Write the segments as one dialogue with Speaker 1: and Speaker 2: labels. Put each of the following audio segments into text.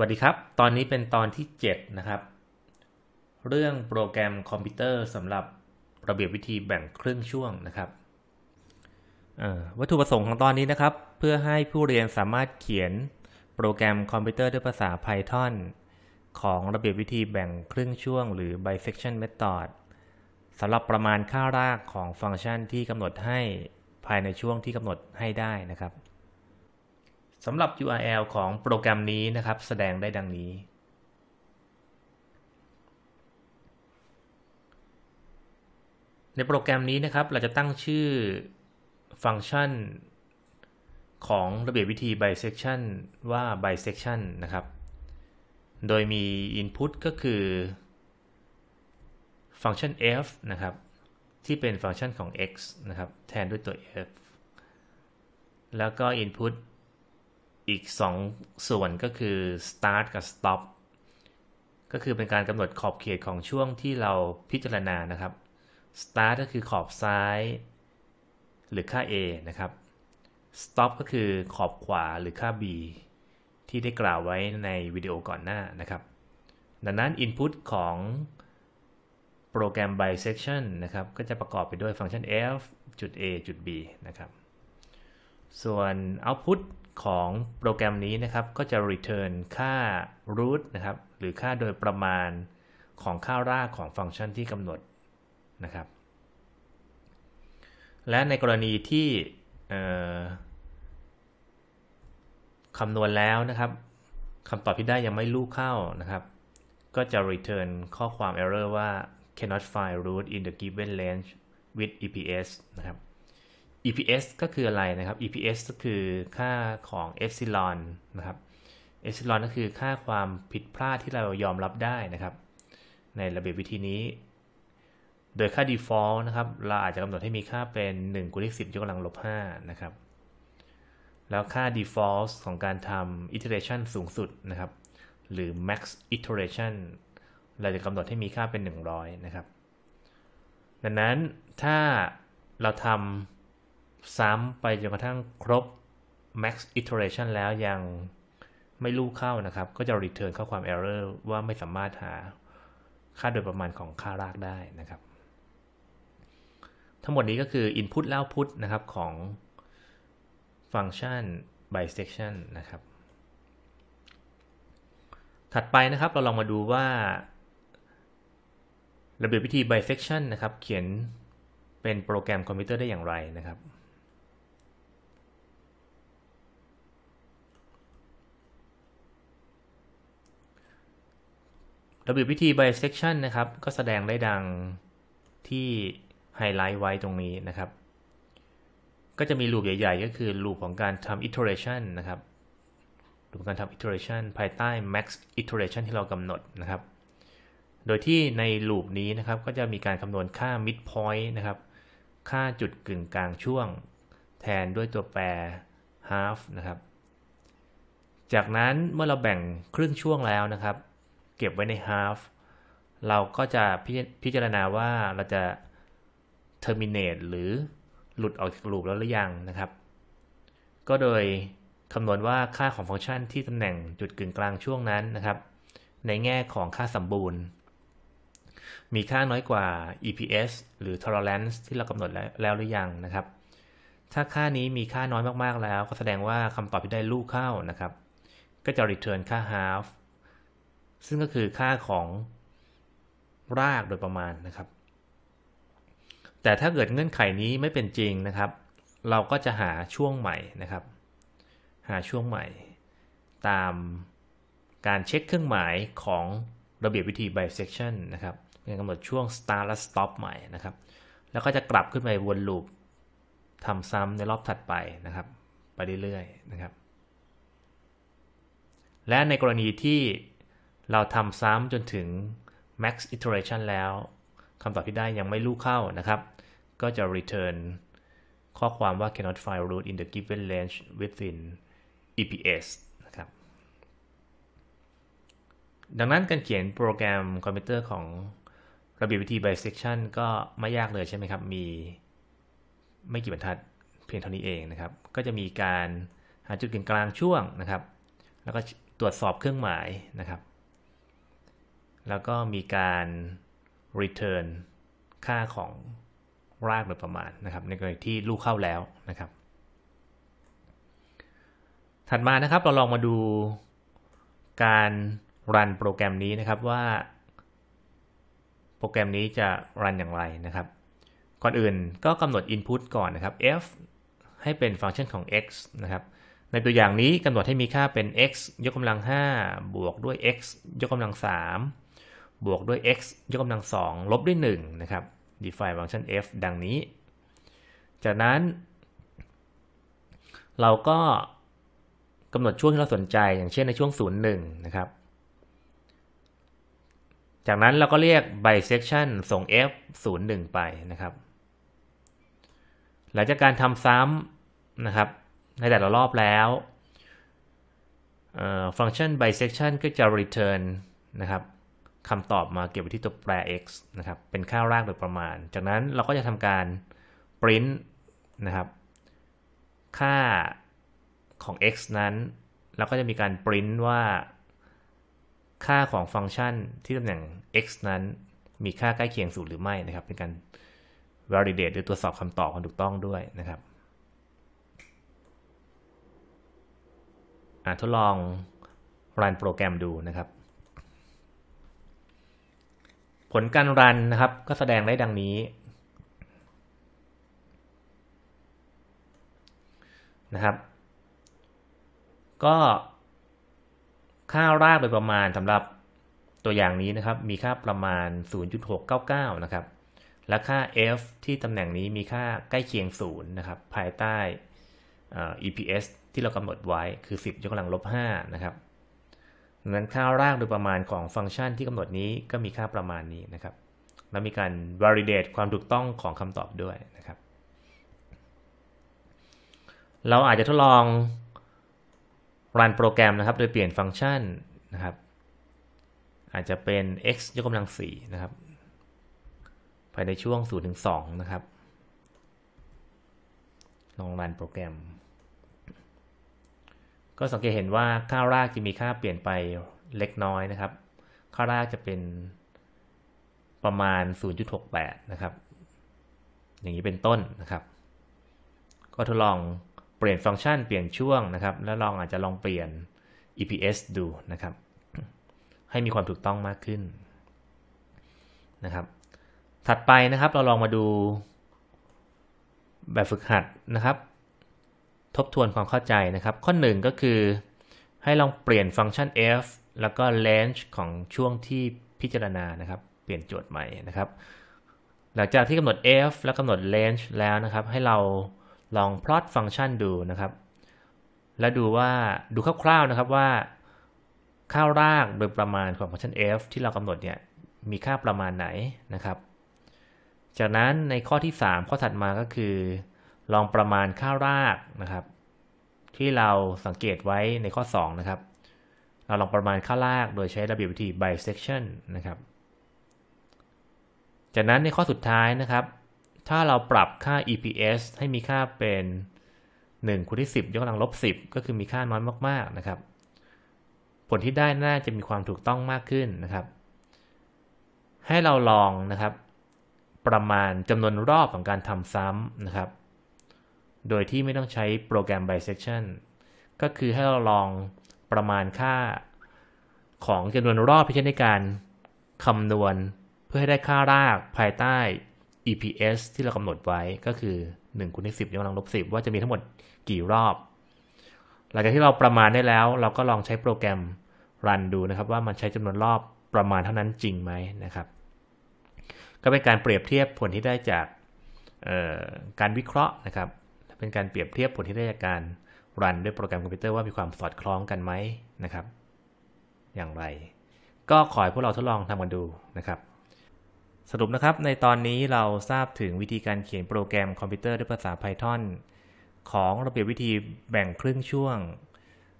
Speaker 1: วัสดีครับ ตอนนี้เป็นตอนที่ 7 นะครับ เรื่องโปรแกรมคอมพิวเตอร์สำหรับระเบียบวิธีแบ่งครึ่งช่วงนะครับวัตถุประสงค์ของตอนนี้นะครับ เพื่อให้ผู้เรียนสามารถเขียนโปรแกรมคอมพิวเตอร์ด้วยภาษา Python ของระเบียบวิธีแบ่งครึ่งช่วงหรือ bisection method สำหรับประมาณค่ารากของฟังก์ชันที่กำหนดให้ภายในช่วงที่กำหนดให้ได้นะครับสำหรับ URL ของโปรแกรมนี้นะครับ แสดงได้ดังนี้ ในโปรแกรมนี้นะครับ เราจะตั้งชื่อฟังก์ชัน ของระเบียบวิธี bisection ว่า bisection นะครับ โดยมี input ก็คือฟังก์ชัน f นะครับ ที่เป็นฟังก์ชันของ x นะครับ แทนด้วยตัว f แล้วก็ input อีก 2 ส่วนก็คือ start กับ stop ก็คือเป็นการกำหนดขอบเขตของช่วงที่เราพิจารณานะครับ start ก็คือขอบซ้าย หรือค่า A นะครับ stop ก็คือขอบขวาหรือค่า B ที่ได้กล่าวไว้ในวิดีโอก่อนหน้านะครับ ดังนั้น input ของโปรแกรม bisection นะครับก็จะประกอบไปด้วยฟังก์ชัน f จุด a จุด b นะครับส่วน output ของโปรแกรมนี้นะครับก็จะ return ค่า root นะครับหรือค่าโดยประมาณของค่ารากของฟังก์ชันที่กำหนดนะครับ และในกรณีที่คำนวณแล้วนะครับคำตอบที่ได้ยังไม่ลูกเข้านะครับ ก็จะ return ข้อความ error ว่า cannot find root in the given range with EPS นะครับ EPS ก็คืออะไรนะครับ EPS ก็คือค่าของเอฟซิลอนนะครับเอฟซิลอนก็คือค่าความผิดพลาดที่เรายอมรับได้นะครับ ในระเบียบวิธีนี้ โดยค่า default นะครับ เราอาจจะกำหนดให้มีค่าเป็น1คูสิบยกกำลังลบ5นะครับ แล้วค่า default ของการทำ iteration สูงสุดนะครับ หรือ max iteration เราจะกำหนดให้มีค่าเป็น 100 นะครับ ดังนั้นถ้าเราทำซ้ำไปจนกระทั่งครบ max iteration แล้วยังไม่ลูกเข้านะครับ ก็จะ return ข้อความ error ว่าไม่สามารถหาค่าโดยประมาณของค่ารากได้นะครับ ทั้งหมดนี้ก็คือ input แล้ว p u t นะครับของฟังก์ชัน bisection นะครับ ถัดไปนะครับเราลองมาดูว่าระเบียบวิธี bisection นะครับเขียนเป็นโปรแกรมคอมพิวเตอร์ได้อย่างไรนะครับ W วิธี bisection นะครับก็แสดงได้ดังที่ไฮไลท์ไว้ตรงนี้นะครับ ก็จะมีลูปใหญ่ๆ ก็คือลูปของการทำ iteration นะครับลูปการทำ iteration ภายใต้ max iteration ที่เรากำหนดนะครับ โดยที่ในลูปนี้นะครับก็จะมีการคำนวณค่า midpoint นะครับ ค่าจุดกึ่งกลางช่วงแทนด้วยตัวแปร half นะครับ จากนั้นเมื่อเราแบ่งครึ่งช่วงแล้วนะครับเก็บไว้ใน half เราก็จะพิจารณาว่าเราจะ terminate หรือหลุดออกจากลูปแล้วหรือยังนะครับ ก็โดยคำนวณว่าค่าของฟังก์ชันที่ตำแหน่งจุดกึ่งกลางช่วงนั้นนะครับ ในแง่ของค่าสมบูรณ์ มีค่าน้อยกว่า EPS หรือ tolerance ที่เรากำหนดแล้วหรือยังนะครับ ถ้าค่านี้มีค่าน้อยมากๆแล้ว ก็แสดงว่าคำตอบที่ได้ลูกเข้านะครับ ก็จะ return ค่า half ซึ่งก็คือค่าของรากโดยประมาณนะครับ แต่ถ้าเกิดเงื่อนไขนี้ไม่เป็นจริงนะครับ เราก็จะหาช่วงใหม่นะครับ หาช่วงใหม่ ตามการเช็คเครื่องหมายของระเบียบวิธี bisection นะครับ เป็นกำหนดช่วง start และ stop ใหม่นะครับ แล้วก็จะกลับขึ้นไปวนลูปทำซ้ำในรอบถัดไปนะครับ ไปเรื่อยๆ นะครับ และในกรณีที่เราทำซ้ำจนถึง max iteration แล้วคำตอบที่ได้ยังไม่ลูกเข้านะครับ ก็จะ return ข้อความว่า cannot find root in the given range within EPS นะครับ ดังนั้นการเขียนโปรแกรมคอมพิวเตอร์ของระเบียบวิธี bisection ก็ไม่ยากเลยใช่ไหมครับ มีไม่กี่บรรทัดเพียงเท่านี้เองนะครับ ก็จะมีการหาจุดกึ่งกลางช่วงนะครับ แล้วก็ตรวจสอบเครื่องหมายนะครับแล้วก็มีการ return ค่าของรากโดยประมาณนะครับในกรณีที่ลูกเข้าแล้วนะครับ ถัดมานะครับเราลองมาดูการรันโปรแกรมนี้นะครับว่าโปรแกรมนี้จะรันอย่างไรนะครับ ก่อนอื่นก็กำหนด input ก่อนนะครับ f ให้เป็นฟังก์ชันของ x นะครับ ในตัวอย่างนี้กำหนดให้มีค่าเป็น x ยกกำลัง 5 บวกด้วย x ยกกำลัง 3บวกด้วย x ยกกำลัง 2 ลบด้วย1นะครับ define function f ดังนี้ จากนั้น เราก็กำหนดช่วงที่เราสนใจอย่างเช่นในช่วง01นะครับ จากนั้นเราก็เรียก bisection ส่ง f 01ไปนะครับ หลังจากการทำซ้ำนะครับในแต่ละรอบแล้วฟังก์ชัน bisection ก็จะ return นะครับคำตอบมาเก็บไว้ที่ตัวแปร x นะครับ เป็นค่ารากโดยประมาณ จากนั้นเราก็จะทำการ print นะครับ ค่าของ x นั้น เราก็จะมีการ print ว่าค่าของฟังก์ชันที่ตำแหน่ง x นั้น มีค่าใกล้เคียงสูตรหรือไม่นะครับ เป็นการ validate หรือตรวจสอบคำตอบความถูกต้องด้วยนะครับ ทดลองรันโปรแกรมดูนะครับผลการรันนะครับก็แสดงได้ดังนี้นะครับ ก็ค่ารากโดยประมาณสำหรับตัวอย่างนี้นะครับ มีค่าประมาณ 0.699 นะครับ และค่า f ที่ตำแหน่งนี้มีค่าใกล้เคียง0นะครับภายใต้ EPS ที่เรากำหนดไว้คือ 10ยกกำลังลบ5นะครับดังนั้นค่ารากโดยประมาณของฟังก์ชันที่กำหนดนี้ก็มีค่าประมาณนี้นะครับ แล้วมีการ validate ความถูกต้องของคำตอบด้วยนะครับ เราอาจจะทดลองรันโปรแกรมนะครับ โดยเปลี่ยนฟังก์ชันนะครับ อาจจะเป็น x ยกกำลัง 4 นะครับภายในช่วง0ถึง 2 นะครับ ลองรันโปรแกรมก็สังเกตเห็นว่าค่ารากจะมีค่าเปลี่ยนไปเล็กน้อยนะครับ ค่ารากจะเป็นประมาณ 0.68 นะครับ อย่างนี้เป็นต้นนะครับ ก็ทดลองเปลี่ยนฟังก์ชันเปลี่ยนช่วงนะครับ แล้วลองอาจจะลองเปลี่ยน EPS ดูนะครับ ให้มีความถูกต้องมากขึ้นนะครับ ถัดไปนะครับ เราลองมาดูแบบฝึกหัดนะครับทบทวนความเข้าใจนะครับข้อ1ก็คือ ให้ลองเปลี่ยนฟังก์ชัน f แล้วก็ range ของช่วงที่พิจารณานะครับ เปลี่ยนโจทย์ใหม่นะครับ หลังจากที่กำหนด f และกำหนด range แล้วนะครับ ให้เราลองพลอตฟังก์ชันดูนะครับ และดูว่าดูคร่าวๆนะครับว่า ค่ารากโดยประมาณของฟังก์ชัน f ที่เรากำหนดเนี่ยมีค่าประมาณไหนนะครับ จากนั้นในข้อที่ 3 ข้อถัดมาก็คือลองประมาณค่ารากนะครับ ที่เราสังเกตไว้ในข้อ 2 นะครับ เราลองประมาณค่ารากโดยใช้ระเบียบวิธี bisection นะครับจากนั้นในข้อสุดท้ายนะครับ ถ้าเราปรับค่า EPS ให้มีค่าเป็น1คูณที่10 ยกกำลังลบ10 ก็คือมีค่าน้อยมากๆนะครับ ผลที่ได้น่าจะมีความถูกต้องมากขึ้นนะครับ ให้เราลองนะครับประมาณจำนวนรอบของการทำซ้ำนะครับโดยที่ไม่ต้องใช้โปรแกรม bisection ก็คือให้เราลองประมาณค่า ของจำนวนรอบที่ใช้ในการคำนวณเพื่อให้ได้ค่ารากภายใต้ EPS ที่เรากำหนดไว้ ก็คือ1คูณสิบยกกำลังลบสิบว่าจะมีทั้งหมดกี่ รอบ หลังจากที่เราประมาณได้แล้ว เราก็ลองใช้โปรแกรมรันดูนะครับ ว่ามันใช้จำนวนรอบประมาณเท่านั้นจริงไหมนะครับ ก็เป็นการเปรียบเทียบผลที่ได้จากการวิเคราะห์นะครับเป็นการเปรียบเทียบผลที่ได้จากการ รันด้วยโปรแกรมคอมพิวเตอร์ว่ามีความสอดคล้องกันไหมนะครับ อย่างไร ก็ขอให้พวกเราทดลองทำกันดูนะครับ สรุปนะครับ ในตอนนี้เราทราบถึงวิธีการเขียนโปรแกรมคอมพิวเตอร์ด้วยภาษา Python ของระเบียบวิธีแบ่งครึ่งช่วง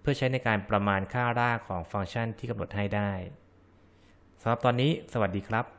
Speaker 1: เพื่อใช้ในการประมาณค่ารากของฟังก์ชันที่กำหนดให้ได้สำหรับตอนนี้ สวัสดีครับ